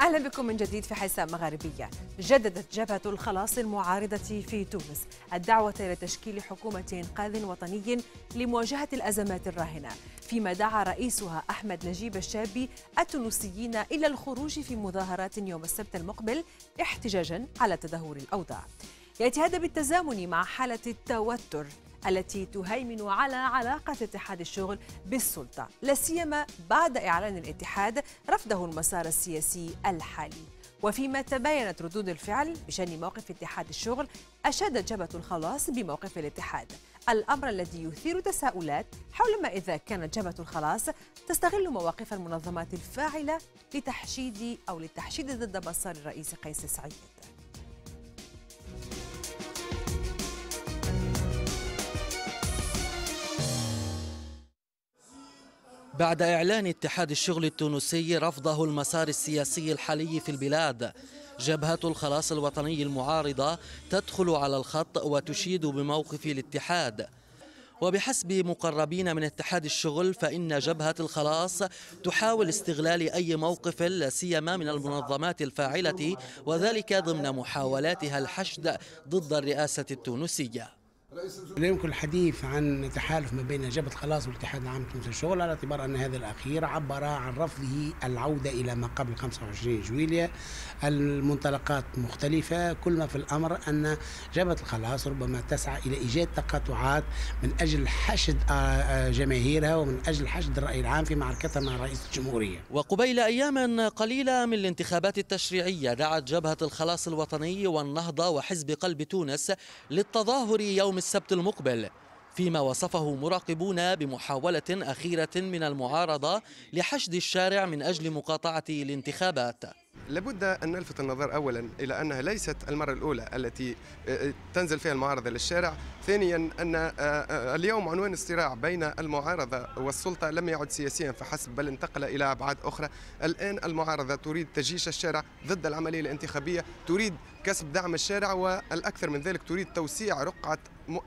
أهلا بكم من جديد في حساب مغاربية جددت جبهة الخلاص المعارضة في تونس الدعوة الى تشكيل حكومة إنقاذ وطني لمواجهة الأزمات الراهنة فيما دعا رئيسها أحمد نجيب الشابي التونسيين إلى الخروج في مظاهرات يوم السبت المقبل احتجاجا على تدهور الأوضاع يأتي هذا بالتزامن مع حالة التوتر التي تهيمن على علاقة اتحاد الشغل بالسلطة لا سيما بعد إعلان الاتحاد رفضه المسار السياسي الحالي وفيما تباينت ردود الفعل بشأن موقف اتحاد الشغل أشادت جبهة الخلاص بموقف الاتحاد الأمر الذي يثير تساؤلات حول ما إذا كانت جبهة الخلاص تستغل مواقف المنظمات الفاعلة لتحشيد أو للتحشيد ضد مسار الرئيس قيس سعيد بعد إعلان اتحاد الشغل التونسي رفضه المسار السياسي الحالي في البلاد جبهة الخلاص الوطني المعارضة تدخل على الخط وتشيد بموقف الاتحاد وبحسب مقربين من اتحاد الشغل فإن جبهة الخلاص تحاول استغلال أي موقف لا سيما من المنظمات الفاعلة وذلك ضمن محاولاتها الحشد ضد الرئاسة التونسية لا يمكن الحديث عن تحالف ما بين جبهة خلاص والاتحاد العام لتونس الشغل على اعتبار أن هذا الأخير عبر عن رفضه العودة إلى ما قبل 25 جويلية المنطلقات مختلفة كل ما في الأمر أن جبهة الخلاص ربما تسعى إلى إيجاد تقاطعات من أجل حشد آه، آه، جماهيرها ومن أجل حشد الرأي العام في معركتها مع رئيس الجمهورية وقبيل أيام قليلة من الانتخابات التشريعية دعت جبهة الخلاص الوطني والنهضة وحزب قلب تونس للتظاهر يوم السبت المقبل فيما وصفه مراقبون بمحاولة أخيرة من المعارضة لحشد الشارع من أجل مقاطعة الانتخابات لابد أن نلفت النظر أولا إلى أنها ليست المرة الأولى التي آه، آه، تنزل فيها المعارضة للشارع ثانيا أن آه، اليوم عنوان الصراع بين المعارضة والسلطة لم يعد سياسيا فحسب بل انتقل إلى أبعاد أخرى الآن المعارضة تريد تجيش الشارع ضد العملية الانتخابية تريد كسب دعم الشارع والأكثر من ذلك تريد توسيع رقعة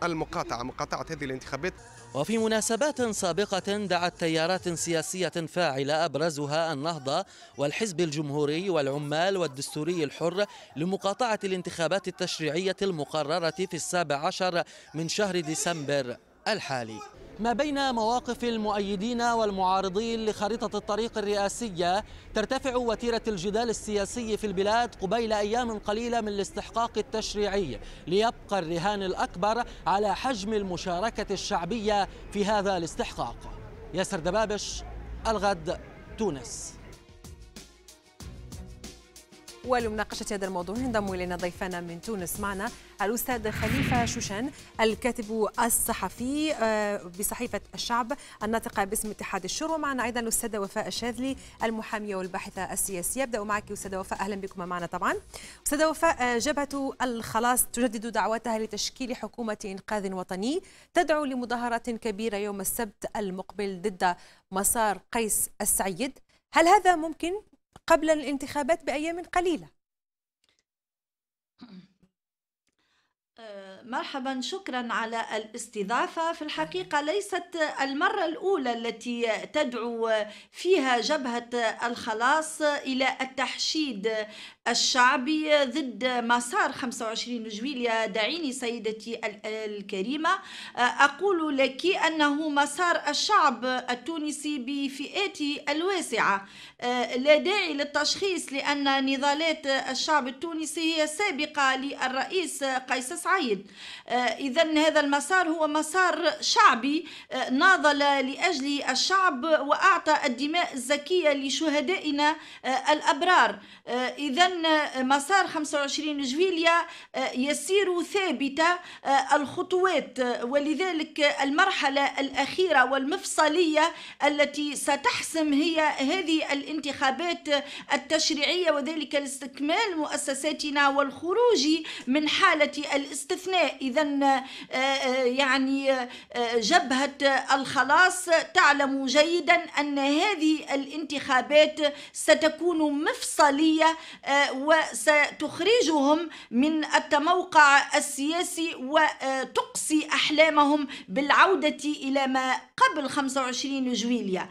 المقاطعة مقاطعة هذه الانتخابات وفي مناسبات سابقة دعت تيارات سياسية فاعلة أبرزها النهضة والحزب الجمهوري والعمال والدستوري الحر لمقاطعة الانتخابات التشريعية المقررة في السابع عشر من شهر ديسمبر الحالي ما بين مواقف المؤيدين والمعارضين لخريطة الطريق الرئاسية ترتفع وتيرة الجدال السياسي في البلاد قبيل أيام قليلة من الاستحقاق التشريعي ليبقى الرهان الأكبر على حجم المشاركة الشعبية في هذا الاستحقاق ياسر دبابش الغد تونس ولمناقشة هذا الموضوع ينضم إلينا ضيفنا من تونس معنا الأستاذ خليفة شوشان الكاتب الصحفي آه، بصحيفة الشعب الناطقة باسم اتحاد الشر ومعنا أيضا الأستاذة وفاء الشاذلي المحامية والباحثة السياسية أبدأ معك أستاذة وفاء أهلا بكم معنا طبعا أستاذة وفاء آه، جبهة الخلاص تجدد دعوتها لتشكيل حكومة إنقاذ وطني تدعو لمظاهرات كبيرة يوم السبت المقبل ضد مسار قيس السعيد هل هذا ممكن قبل الانتخابات بايام قليله مرحبا شكرا على الاستضافة في الحقيقة ليست المرة الأولى التي تدعو فيها جبهة الخلاص إلى التحشيد الشعبي ضد مسار 25 جويليا دعيني سيدتي الكريمة أقول لك أنه مسار الشعب التونسي بفئاته الواسعة لا داعي للتشخيص لأن نضالات الشعب التونسي هي سابقة للرئيس قيس سعد صعيد إذا آه، هذا المسار هو مسار شعبي آه، ناضل لأجل الشعب وأعطى الدماء الزكية لشهدائنا آه، الأبرار إذا مسار 25 جويليا يسير ثابتة الخطوات ولذلك المرحلة الأخيرة والمفصلية التي ستحسم هي هذه الانتخابات التشريعية وذلك لاستكمال مؤسساتنا والخروج من حالة الاستقرار استثناء إذا آه، آه، يعني آه، جبهة الخلاص تعلم جيدا أن هذه الانتخابات ستكون مفصلية وستخرجهم من التموقع السياسي وتقصي أحلامهم بالعودة إلى ما قبل 25 جويليا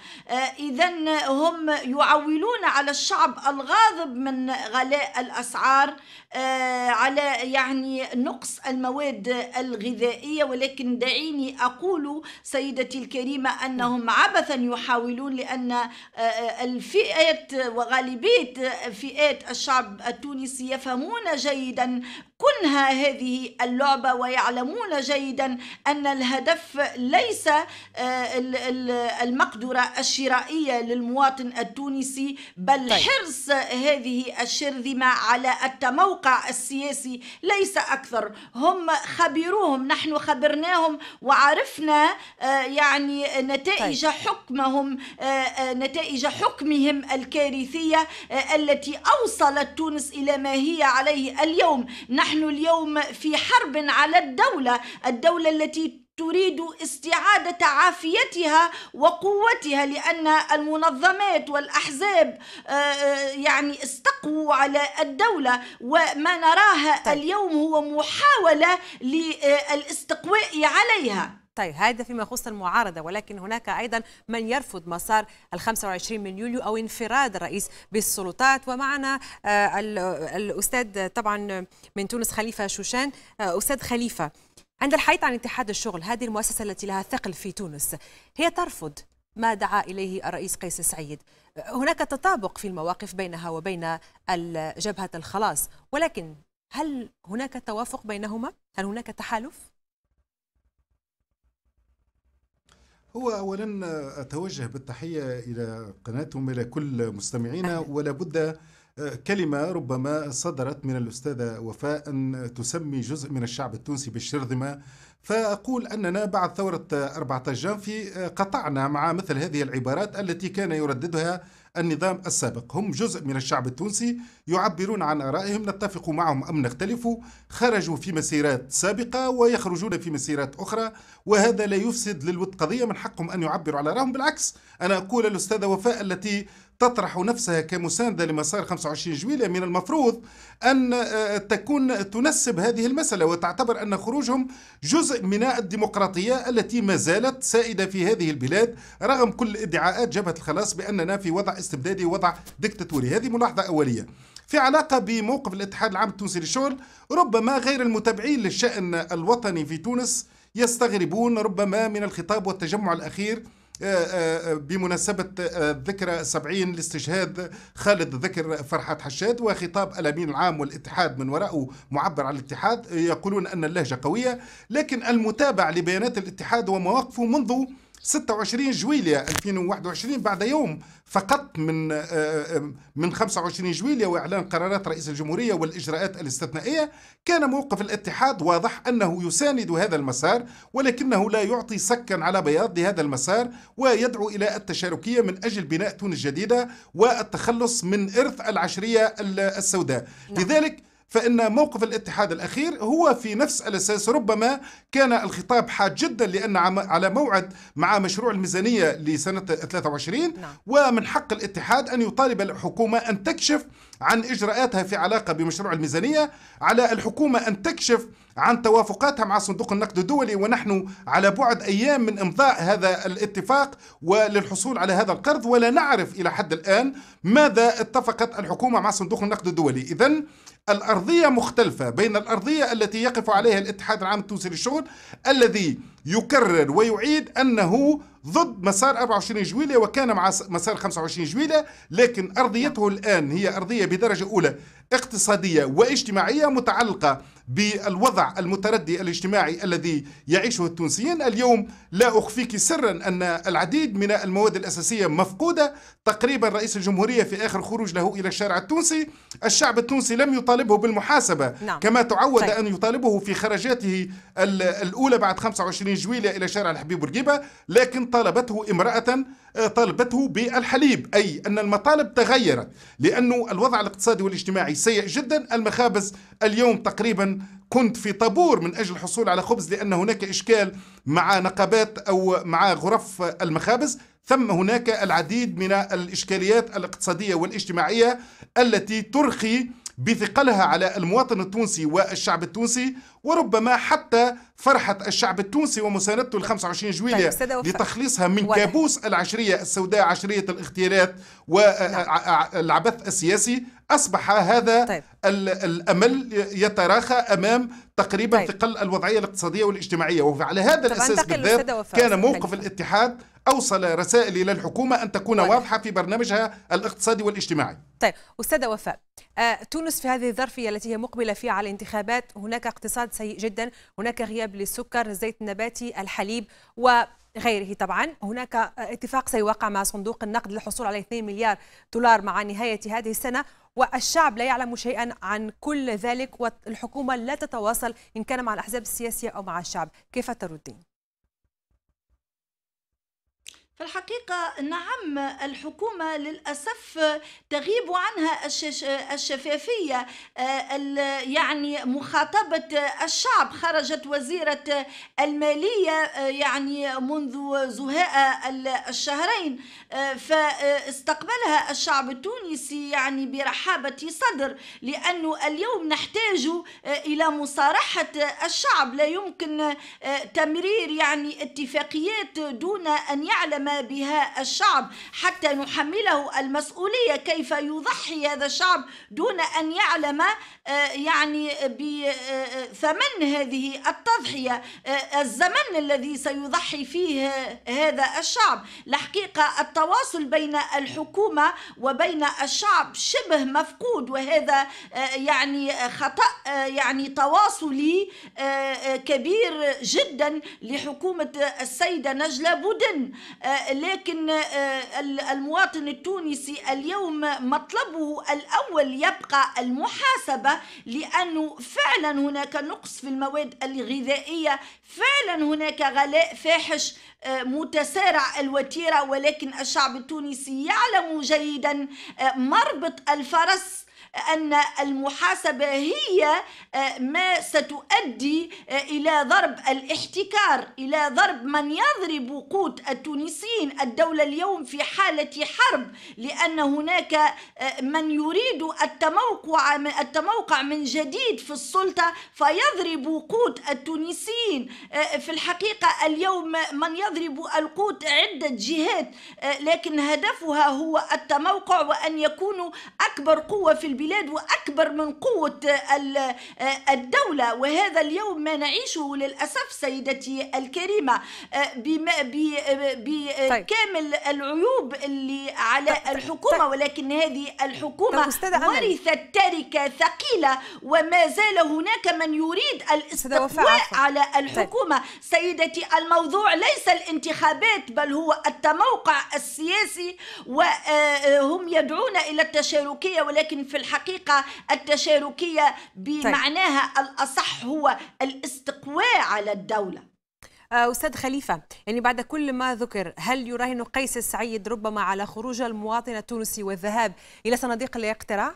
إذا هم يعولون على الشعب الغاضب من غلاء الأسعار آه، على يعني نقص المواد الغذائية ولكن دعيني أقول سيدتي الكريمة أنهم عبثا يحاولون لأن آه، آه، الفئات وغالبية فئات الشعب التونسي يفهمون جيدا كنها هذه اللعبة ويعلمون جيدا أن الهدف ليس آه، المقدرة الشرائية للمواطن التونسي بل طيب. حرص هذه الشرذمة على التموقع السياسي ليس أكثر هم خبروهم نحن خبرناهم وعرفنا آه، يعني نتائج طيب. حكمهم آه، نتائج حكمهم الكارثية التي أوصلت تونس إلى ما هي عليه اليوم نحن نحن اليوم في حرب على الدولة الدولة التي تريد استعادة عافيتها وقوتها لأن المنظمات والأحزاب آه، آه، يعني استقوا على الدولة وما نراها طيب. اليوم هو محاولة للاستقواء عليها طيب هذا فيما يخص المعارضة ولكن هناك أيضا من يرفض مسار ال 25 من يوليو أو انفراد الرئيس بالسلطات ومعنا آه، الأستاذ طبعا من تونس خليفة شوشان آه، أستاذ خليفة عند الحديث عن اتحاد الشغل هذه المؤسسة التي لها ثقل في تونس هي ترفض ما دعا إليه الرئيس قيس سعيد هناك تطابق في المواقف بينها وبين جبهة الخلاص ولكن هل هناك توافق بينهما؟ هل هناك تحالف؟ هو اولا اتوجه بالتحيه الى قناتهم الى كل مستمعينا ولا بد آه، كلمه ربما صدرت من الاستاذه وفاء ان تسمي جزء من الشعب التونسي بالشرذمه فاقول اننا بعد ثوره 14 جانفي آه، قطعنا مع مثل هذه العبارات التي كان يرددها النظام السابق هم جزء من الشعب التونسي يعبرون عن آرائهم نتفق معهم أم نختلف خرجوا في مسيرات سابقة ويخرجون في مسيرات أخرى وهذا لا يفسد للود قضية من حقهم أن يعبروا على رأيهم بالعكس أنا أقول الأستاذة وفاء التي تطرح نفسها كمساندة لمسار 25 جويلية من المفروض أن آه، تكون تنسب هذه المسألة وتعتبر أن خروجهم جزء من الديمقراطية التي ما زالت سائدة في هذه البلاد رغم كل ادعاءات جبهة الخلاص بأننا في وضع استبدادي ووضع دكتاتوري هذه ملاحظة أولية في علاقة بموقف الاتحاد العام التونسي للشغل ربما غير المتابعين للشأن الوطني في تونس يستغربون ربما من الخطاب والتجمع الأخير آه، آه، بمناسبة آه، ذكرى سبعين لاستشهاد خالد ذكر فرحات حشاد وخطاب الأمين العام والاتحاد من وراءه معبر عن الاتحاد يقولون أن اللهجة قوية لكن المتابع لبيانات الاتحاد ومواقفه منذ 26 جويلية 2021 بعد يوم فقط من آه، آه، من 25 جويلية وإعلان قرارات رئيس الجمهورية والإجراءات الاستثنائية كان موقف الاتحاد واضح أنه يساند هذا المسار ولكنه لا يعطي سكا على بياض لهذا المسار ويدعو إلى التشاركية من أجل بناء تونس جديدة والتخلص من إرث العشرية السوداء نعم. لذلك فإن موقف الاتحاد الأخير هو في نفس الأساس ربما كان الخطاب حاد جدا لأن على موعد مع مشروع الميزانية لسنة 23 نعم. ومن حق الاتحاد أن يطالب الحكومة أن تكشف عن إجراءاتها في علاقة بمشروع الميزانية على الحكومة أن تكشف عن توافقاتها مع صندوق النقد الدولي ونحن على بعد أيام من إمضاء هذا الاتفاق وللحصول على هذا القرض ولا نعرف إلى حد الآن ماذا اتفقت الحكومة مع صندوق النقد الدولي إذا الأرضية مختلفة بين الأرضية التي يقف عليها الاتحاد العام التونسي للشغل الذي يكرر ويعيد أنه ضد مسار 24 جويلية وكان مع مسار 25 جويلية لكن أرضيته الآن هي أرضية بدرجة أولى اقتصادية واجتماعية متعلقة بالوضع المتردي الاجتماعي الذي يعيشه التونسيين اليوم لا أخفيك سرا أن العديد من المواد الأساسية مفقودة تقريبا رئيس الجمهورية في آخر خروج له إلى الشارع التونسي الشعب التونسي لم يطالبه بالمحاسبة نعم. كما تعود طيب. أن يطالبه في خرجاته الأولى بعد 25 جويلية إلى شارع الحبيب بورقيبة لكن طالبته امرأة طالبته بالحليب أي أن المطالب تغيرت لأن الوضع الاقتصادي والاجتماعي سيء جدا المخابز اليوم تقريبا كنت في طابور من أجل الحصول على خبز لأن هناك إشكال مع نقابات أو مع غرف المخابز ثم هناك العديد من الإشكاليات الاقتصادية والاجتماعية التي ترخي بثقلها على المواطن التونسي والشعب التونسي وربما حتى فرحة الشعب التونسي ومساندته ل 25 جويلية طيب لتخليصها من واضح. كابوس العشرية السوداء عشرية الاغتيالات والعبث نعم. السياسي أصبح هذا طيب. الأمل يتراخى أمام تقريبا طيب. ثقل الوضعية الاقتصادية والاجتماعية وعلى هذا الأساس بالذات كان موقف الاتحاد أوصل رسائل إلى الحكومة أن تكون واضحة في برنامجها الاقتصادي والاجتماعي طيب أستاذة وفاء آه، تونس في هذه الظرفية التي هي مقبلة فيها على الانتخابات هناك اقتصاد سيء جدا هناك غياب للسكر الزيت النباتي الحليب و غيره طبعا هناك اتفاق سيوقع مع صندوق النقد للحصول على 2 مليار دولار مع نهاية هذه السنة والشعب لا يعلم شيئا عن كل ذلك والحكومة لا تتواصل إن كان مع الأحزاب السياسية أو مع الشعب كيف تردين؟ في الحقيقة نعم الحكومة للأسف تغيب عنها الشفافية آه، يعني مخاطبة الشعب خرجت وزيرة المالية آه، يعني منذ زهاء الشهرين آه، فاستقبلها الشعب التونسي يعني برحابة صدر لأنه اليوم نحتاج إلى مصارحة الشعب لا يمكن تمرير يعني اتفاقيات دون أن يعلم بها الشعب حتى نحمله المسؤولية كيف يضحي هذا الشعب دون أن يعلم آه، يعني بثمن آه، هذه التضحية آه، الزمن الذي سيضحي فيه هذا الشعب الحقيقة التواصل بين الحكومة وبين الشعب شبه مفقود وهذا يعني خطأ يعني تواصلي كبير جدا لحكومة السيدة نجلة بودن لكن آه، المواطن التونسي اليوم مطلبه الأول يبقى المحاسبة لأنه فعلا هناك نقص في المواد الغذائية فعلا هناك غلاء فاحش آه، متسارع الوتيرة ولكن الشعب التونسي يعلم جيدا آه، مربط الفرس أن المحاسبة هي آه، ما ستؤدي آه، إلى ضرب الاحتكار إلى ضرب من يضرب قوت التونسيين الدولة اليوم في حالة حرب لأن هناك آه، من يريد التموقع التموقع من جديد في السلطة فيضرب قوت التونسيين في الحقيقة اليوم من يضرب القوت عدة جهات لكن هدفها هو التموقع وأن يكونوا أكبر قوة في البلد البلاد وأكبر من قوة الدولة وهذا اليوم ما نعيشه للأسف سيدتي الكريمة آه، طيب. بكامل العيوب اللي على طيب، طيب، الحكومة ولكن هذه الحكومة ورثت تركة ثقيلة وما زال هناك من يريد الاستقواء على الحكومة سيدتي الموضوع ليس الانتخابات بل هو التموقع السياسي وهم آه، آه، يدعون إلى التشاركية ولكن في الحقيقة الحقيقة التشاركية طيب. بمعناها الأصح هو الاستقواء على الدولة آه، أستاذ خليفة يعني بعد كل ما ذكر هل يراهن قيس السعيد ربما على خروج المواطن التونسي والذهاب إلى صناديق الاقتراع؟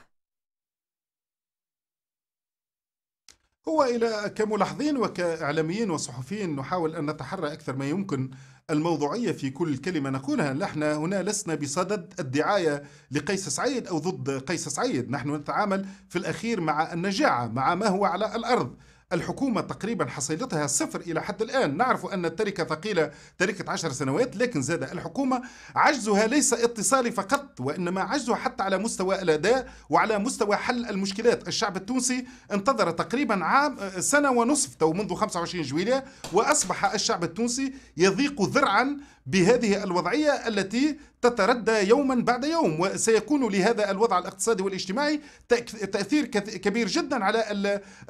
هو إلى كملاحظين وكإعلاميين وصحفيين نحاول أن نتحرى أكثر ما يمكن الموضوعية في كل كلمة نقولها نحن هنا لسنا بصدد الدعاية لقيس سعيد أو ضد قيس سعيد نحن نتعامل في الأخير مع النجاعة مع ما هو على الأرض الحكومة تقريبا حصيلتها صفر إلى حد الآن نعرف أن التركة ثقيلة تركة عشر سنوات لكن زاد الحكومة عجزها ليس اتصالي فقط وإنما عجزها حتى على مستوى الأداء وعلى مستوى حل المشكلات الشعب التونسي انتظر تقريبا عام سنة ونصف تو منذ 25 جويلية وأصبح الشعب التونسي يضيق ذرعا بهذه الوضعية التي تتردى يوما بعد يوم وسيكون لهذا الوضع الاقتصادي والاجتماعي تأثير كبير جدا على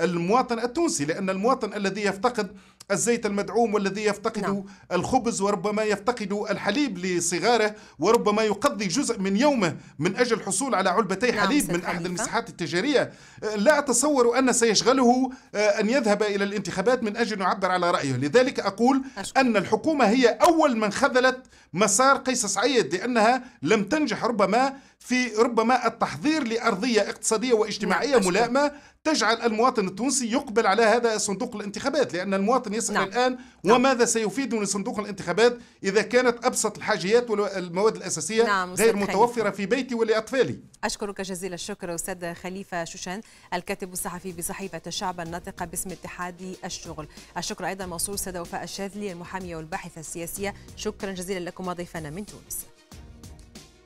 المواطن التونسي لأن المواطن الذي يفتقد الزيت المدعوم والذي يفتقد نعم. الخبز وربما يفتقد الحليب لصغاره وربما يقضي جزء من يومه من أجل الحصول على علبتي نعم حليب من أحد المساحات التجارية لا أتصور أن سيشغله آه، أن يذهب إلى الانتخابات من أجل يعبر على رأيه لذلك أقول أشكر. أن الحكومة هي أول من خ خذلت مسار قيس سعيد لأنها لم تنجح ربما في ربما التحضير لأرضية اقتصادية واجتماعية نعم. ملائمة تجعل المواطن التونسي يقبل على هذا صندوق الانتخابات لأن المواطن يسأل نعم. الآن نعم. وماذا سيفيدني صندوق الانتخابات إذا كانت أبسط الحاجيات والمواد الأساسية نعم. غير متوفرة خليفة. في بيتي ولأطفالي أشكرك جزيل الشكر أستاذ خليفة شوشان الكاتب الصحفي بصحيفة الشعب الناطقة باسم اتحاد الشغل الشكر أيضا موصول سيدة وفاء الشاذلي المحامية والباحثة السياسية شكرا جزيلا لكم وضيفنا من تونس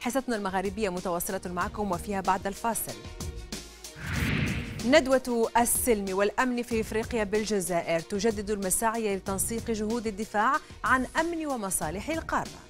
حصتنا المغاربية متواصلة معكم وفيها بعد الفاصل ندوة السلم والأمن في إفريقيا بالجزائر تجدد المساعي لتنسيق جهود الدفاع عن أمن ومصالح القارة